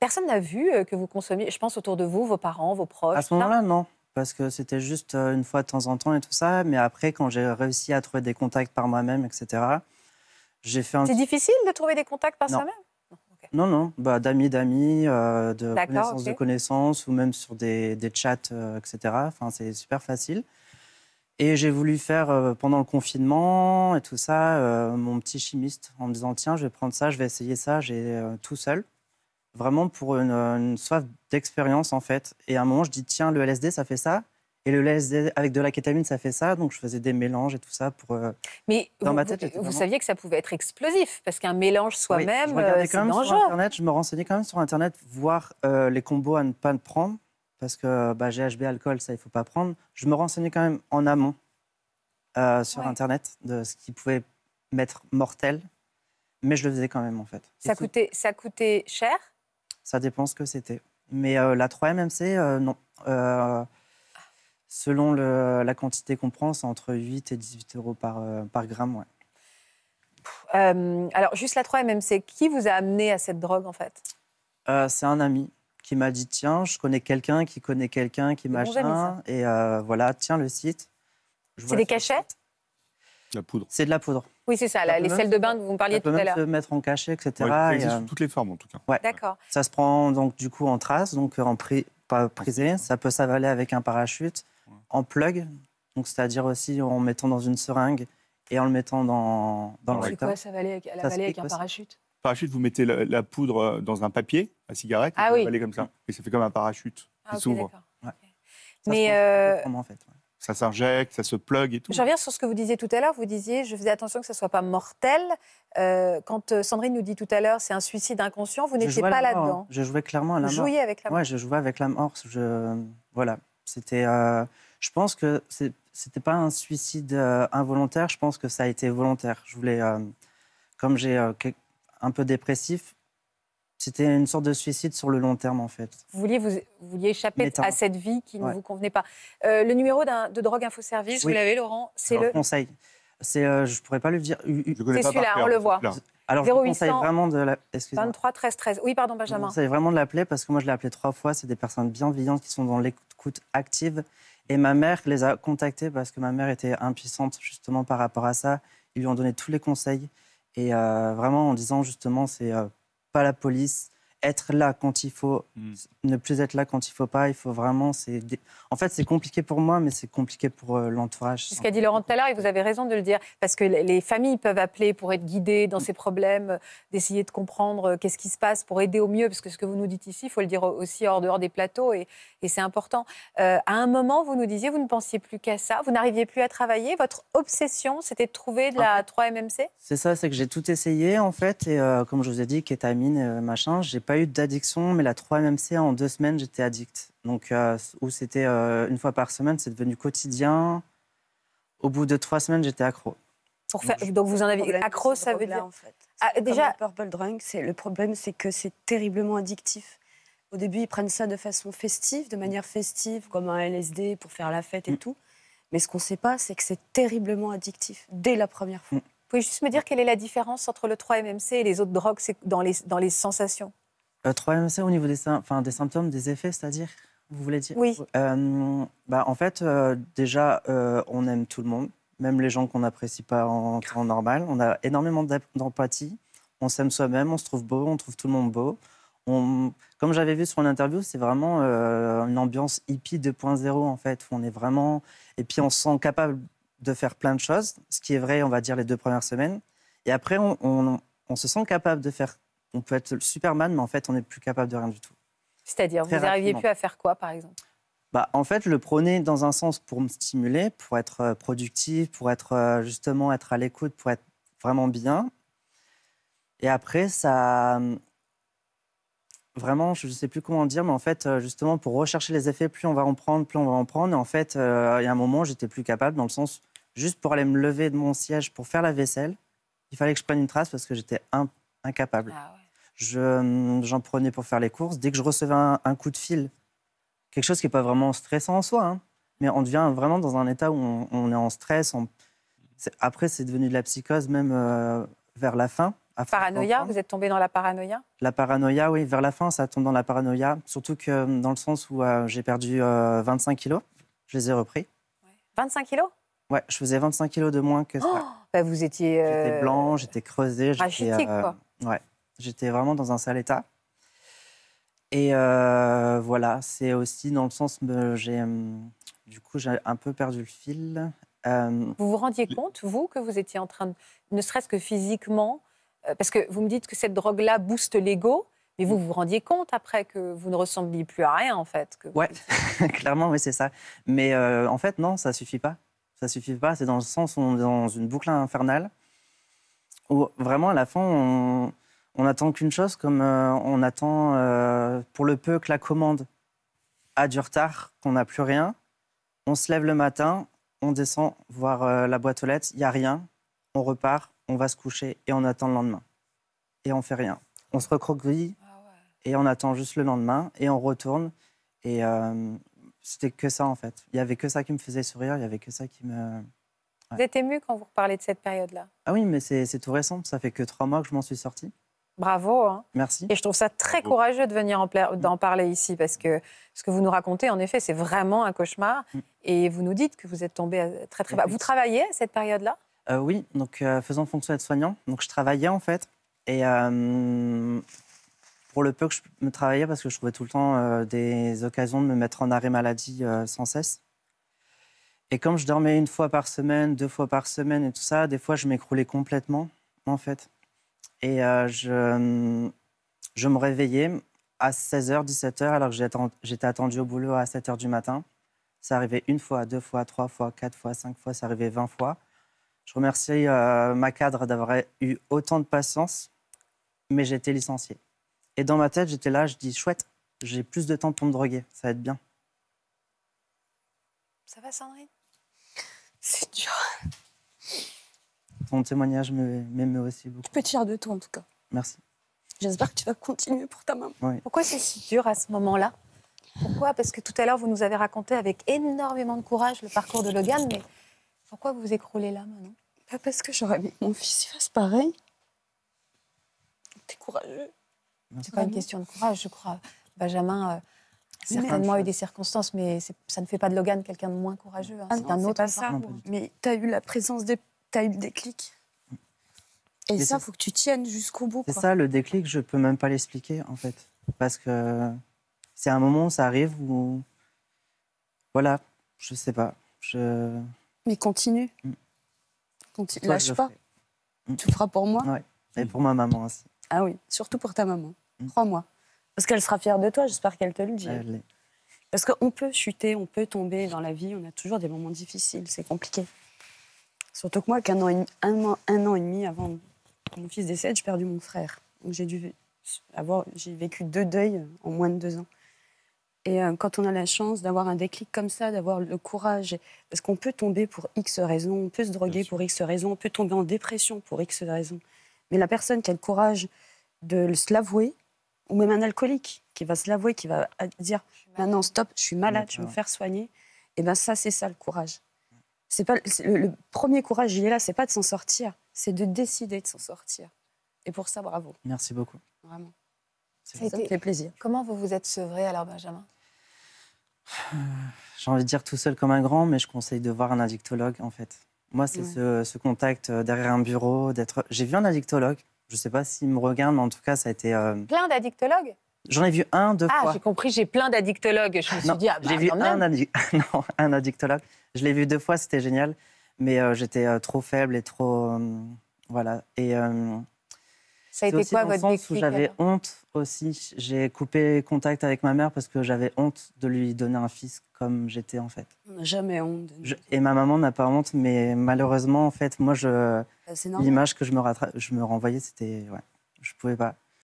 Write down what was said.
personne n'a vu que vous consommiez, je pense, autour de vous, vos parents, vos proches. À ce moment-là, non. Parce que c'était juste une fois de temps en temps et tout ça. Mais après, quand j'ai réussi à trouver des contacts par moi-même, etc., j'ai fait un. C'est difficile de trouver des contacts par soi-même Non, non. Bah, d'amis, d'amis, de connaissances, de connaissances, ou même sur des, des chats, etc. Enfin, c'est super facile. Et j'ai voulu faire pendant le confinement et tout ça, mon petit chimiste en me disant tiens, je vais prendre ça, je vais essayer ça, j'ai tout seul vraiment pour une, soif d'expérience en fait. Et à un moment, je dis tiens, le LSD, ça fait ça. Et le LSD avec de la kétamine, ça fait ça. Donc je faisais des mélanges et tout ça pour. Euh, mais dans vous, ma tête, vous, saviez que ça pouvait être explosif parce qu'un mélange soi-même, euh, c'est dangereux. je me renseignais quand même sur Internet, voir euh, les combos à ne pas prendre parce que bah, GHB, alcool, ça il faut pas prendre. Je me renseignais quand même en amont sur Internet de ce qui pouvait mettre mortel, mais je le faisais quand même en fait. Ça coûtait, ça coûtait cher ça dépend ce que c'était. Mais euh, la 3MMC, euh, non. Euh, selon la quantité qu'on prend, c'est entre 8 et 18 euros par, par gramme. Ouais. alors, juste la 3MMC, qui vous a amené à cette drogue, en fait C'est un ami qui m'a dit tiens, je connais quelqu'un qui connaît quelqu'un qui machin. Et voilà, tiens le site. C'est des de la poudre. C'est de la poudre. Oui, c'est ça, les selles de bain dont vous me parliez tout à l'heure. se mettre en cachet, etc. Ouais, ça existe euh, toutes les formes, en tout cas. D'accord. Ça se prend donc du coup en trace, donc euh, en pas prisé. Ça peut s'avaler avec un parachute, en plug, donc c'est-à-dire aussi en mettant dans une seringue et en le mettant dans, dans le C'est quoi s'avaler avec, avec un parachute Parachute, vous mettez la, poudre euh, dans un papier à cigarette, et ah vous oui. comme ça. Et ça fait comme un parachute ah qui s'ouvre. Mais. En fait, ça s'injecte, ça se plug et tout. Je reviens sur ce que vous disiez tout à l'heure. Vous disiez, je faisais attention que ça ne soit pas mortel. Euh, quand euh, Sandrine nous dit tout à l'heure, c'est un suicide inconscient, vous n'étiez pas là-dedans. Je jouais clairement à la mort. Vous jouiez avec la mort. je jouais avec la mort. Je... Voilà. C'était. Euh, je pense que c'était pas un suicide involontaire. Je pense que ça a été volontaire. Je voulais. Comme j'ai un peu dépressif, c'était une sorte de suicide sur le long terme, en fait. Vous vouliez, vous, vouliez échapper à cette vie qui ne vous convenait pas. Euh, le numéro de Drogue Info Service, vous l'avez, Laurent C'est le. conseil. C'est, euh, je ne pourrais pas le dire. C'est celui-là, on le voit. Alors, je conseille vraiment de 23 13 13. Oui, pardon, Benjamin. Je conseille vraiment de l'appeler parce que moi, je l'ai appelé trois fois. C'est des personnes bienveillantes qui sont dans l'écoute active. Et ma mère les a contactées, parce que ma mère était impuissante, justement, par rapport à ça. Ils lui ont donné tous les conseils. Et euh, vraiment, en disant, justement, c'est pas la police être là quand il faut, hmm. ne plus être là quand il faut pas. Il faut vraiment. en fait c'est compliqué pour moi, mais c'est compliqué pour euh, l'entourage. Ce qu'a dit Laurent tout à l'heure, et vous avez raison de le dire, parce que les familles peuvent appeler pour être guidées dans ces problèmes, euh, d'essayer de comprendre euh, qu'est-ce qui se passe pour aider au mieux, parce que ce que vous nous dites ici, il faut le dire aussi hors dehors des plateaux, et, et c'est important. à un moment, vous nous disiez, vous ne pensiez plus qu'à ça, vous n'arriviez plus à travailler. Votre obsession, c'était de trouver de la 3MMC. C'est ça, c'est que j'ai tout essayé en fait, et comme je vous ai dit, kétamine, machin, j'ai pas eu d'addiction, mais la 3MMC, en deux semaines, j'étais addict. Donc, euh, où c'était euh, une fois par semaine, c'est devenu quotidien. Au bout de trois semaines, j'étais accro. Pour faire, donc, vous en avez accro, ça veut dire en fait. Ah, déjà, Purple Drunk, le problème, c'est que c'est terriblement addictif. Au début, ils prennent ça de façon festive, de manière festive, comme un LSD pour faire la fête et mm. tout. Mais ce qu'on ne sait pas, c'est que c'est terriblement addictif dès la première fois. Mm. Vous pouvez juste me dire quelle est la différence entre le 3-MMC et les autres drogues dans les, dans les sensations euh, troisième c'est au niveau des, des symptômes, des effets, c'est-à-dire vous voulez dire Oui. Euh, bah, en fait, euh, déjà, on aime tout le monde, même les gens qu'on n'apprécie pas en temps normal. On a énormément d'empathie. On s'aime soi-même, on se trouve beau, on trouve tout le monde beau. On... Comme j'avais vu sur l'interview, c'est vraiment une ambiance hippie 2.0 en fait, où on est vraiment. Et puis on se sent capable de faire plein de choses, ce qui est vrai, on va dire, les deux premières semaines. Et après, on se sent capable de faire on peut être Superman, mais en fait, on n'est plus capable de rien du tout. C'est-à-dire, vous n'arriviez plus à faire quoi, par exemple bah, En fait, le prenais dans un sens pour me stimuler, pour être euh, productif, pour être euh, justement être à l'écoute, pour être vraiment bien. Et après, ça. Euh, vraiment, je ne sais plus comment dire, mais en fait, justement, pour rechercher les effets, plus on va en prendre, plus on va en prendre. Et en fait, il y a un moment, j'étais plus capable, dans le sens, juste pour aller me lever de mon siège pour faire la vaisselle, il fallait que je prenne une trace parce que j'étais incapable. Ah Hum, j'en prenais pour faire les courses. Dès que je recevais un, coup de fil, quelque chose qui n'est pas vraiment stressant en soi, hein, mais on devient vraiment dans un état où on, est en stress. On... Après, c'est devenu de la psychose même euh, vers la fin. Paranoïa, vous êtes tombé dans la paranoïa La paranoïa, oui, vers la fin, ça tombe dans la paranoïa. Surtout que hum, dans le sens où euh, j'ai perdu 25 euh, kilos, je les ai repris. 25 kilos Ouais, je faisais 25 kilos de moins que ça. Oh, bah, vous étiez. J'étais blanc, j'étais creusé. J'étais, quoi. Ouais. J'étais vraiment dans un sale état. Et euh, voilà, c'est aussi dans le sens, euh, j'ai, hum, du coup, j'ai un peu perdu le fil. Euh, vous vous rendiez compte, vous, que vous étiez en train, de, ne serait-ce que physiquement, parce que vous me dites que cette drogue-là booste l'ego, mais vous mm. vous rendiez compte après que vous ne ressembliez plus à rien, en fait. Que... Ouais, clairement, oui, c'est ça. Mais en fait, non, ça suffit pas. Ça suffit pas. C'est dans le sens où on est dans une boucle infernale où vraiment, à la fin, on on attend qu'une chose, comme euh, on attend euh, pour le peu que la commande a du retard, qu'on n'a plus rien. On se lève le matin, on descend voir euh, la boîte aux lettres, il n'y a rien, on repart, on va se coucher et on attend le lendemain. Et on fait rien. On se recroqueville ah et on attend juste le lendemain et on retourne. Et c'était que ça en fait. Il n'y avait que ça qui me faisait sourire, il n'y avait que ça qui me... Vous êtes ému quand vous parlez de cette période-là Ah oui, mais c'est tout récent, ça fait que trois mois que je m'en suis sortie. Bravo. Hein. Merci. Et je trouve ça très courageux de venir en mm. d'en parler ici parce que ce que vous nous racontez, en effet, c'est vraiment un cauchemar. Mm. Et vous nous dites que vous êtes tombé euh, très très bas. Vous travaillez cette période-là euh, Oui, donc euh, faisant fonction d'être soignant Donc je travaillais en fait. Et pour le peu que je me travaillais, parce que je trouvais tout le temps des occasions de me mettre en arrêt maladie sans cesse. Et comme je dormais une fois par semaine, deux fois par semaine et tout ça, des fois je m'écroulais complètement en fait. Et euh, je, hum, je, me réveillais à 16h, 17h, alors que j'étais attendu au boulot à 7h du matin. Ça arrivait une fois, deux fois, trois fois, quatre fois, cinq fois, ça arrivait 20 fois. Je remercie euh, ma cadre d'avoir eu autant de patience, mais j'étais licencié. Et dans ma tête, j'étais là, je dis chouette, j'ai plus de temps pour me droguer, ça va être bien. Ça va, Sandrine ton témoignage m'émeut aussi beaucoup. Tu peux de toi, en tout cas. Merci. J'espère que tu vas continuer pour ta maman. Pourquoi c'est si dur à ce moment-là Pourquoi Parce que tout à l'heure, vous nous avez raconté avec énormément de courage le parcours de Logan, mais pourquoi vous vous écroulez là maintenant Pas parce que j'aurais mis mon fils fasse pareil. T'es courageux. C'est pas une question de courage, je crois. Benjamin euh, certainement a eu des circonstances, mais ça ne fait pas de Logan quelqu'un de moins courageux. Hein. Ah c'est un autre. Pas Mais tu as eu la présence des tu as eu le déclic. Et, ça, il faut que tu tiennes jusqu'au bout. C'est ça, le déclic, je peux même pas l'expliquer, en fait. Parce que c'est un moment où ça arrive où. Voilà, je sais pas. Je... Mais continue. Mm. Continue. Lâche pas. Mm. Tu feras pour moi. Ouais. Et pour ma maman aussi. Ah oui, surtout pour ta maman. Mm. Crois-moi. Parce qu'elle sera fière de toi, j'espère qu'elle te le dit. Parce qu'on peut chuter, on peut tomber dans la vie, on a toujours des moments difficiles, c'est compliqué. Surtout que moi, qu'un an, et demi, un an, et demi avant mon fils décède, j'ai perdu mon frère. Donc j'ai dû avoir, j'ai vécu deux deuils en moins de deux ans. Et euh, quand on a la chance d'avoir un déclic comme ça, d'avoir le courage, parce qu'on peut tomber pour X raisons, on peut se droguer pour X raisons, on peut tomber en dépression pour X raisons. Mais la personne qui a le courage de se l'avouer, ou même un alcoolique qui va se l'avouer, qui va dire maintenant stop, je suis malade, je vais me faire soigner, et bien ça, c'est ça le courage c'est pas le, premier courage, il est là, c'est pas de s'en sortir, c'est de décider de s'en sortir. Et pour ça, bravo. Merci beaucoup. Vraiment. Ça, me fait plaisir. Comment vous vous êtes sevré alors, Benjamin euh, J'ai envie de dire tout seul comme un grand, mais je conseille de voir un addictologue en fait. Moi, c'est ce, contact euh, derrière un bureau, d'être. J'ai vu un addictologue. Je ne sais pas s'il me regarde, mais en tout cas, ça a été. Euh, plein d'addictologues J'en ai vu un, deux ah, fois. Ah, j'ai compris, j'ai plein d'addictologues. Je me suis dit, ah, bah, J'ai vu un, non, un addictologue. Je l'ai vu deux fois, c'était génial, mais euh, j'étais euh, trop faible et trop. Euh, voilà. Et. ça a été quoi votre où j'avais honte aussi. J'ai coupé contact avec ma mère parce que j'avais honte de lui donner un fils comme j'étais en fait. On n'a jamais honte. et ma maman n'a pas honte, mais malheureusement en fait, moi je l'image que je me je me renvoyais, c'était ouais, je pouvais pas.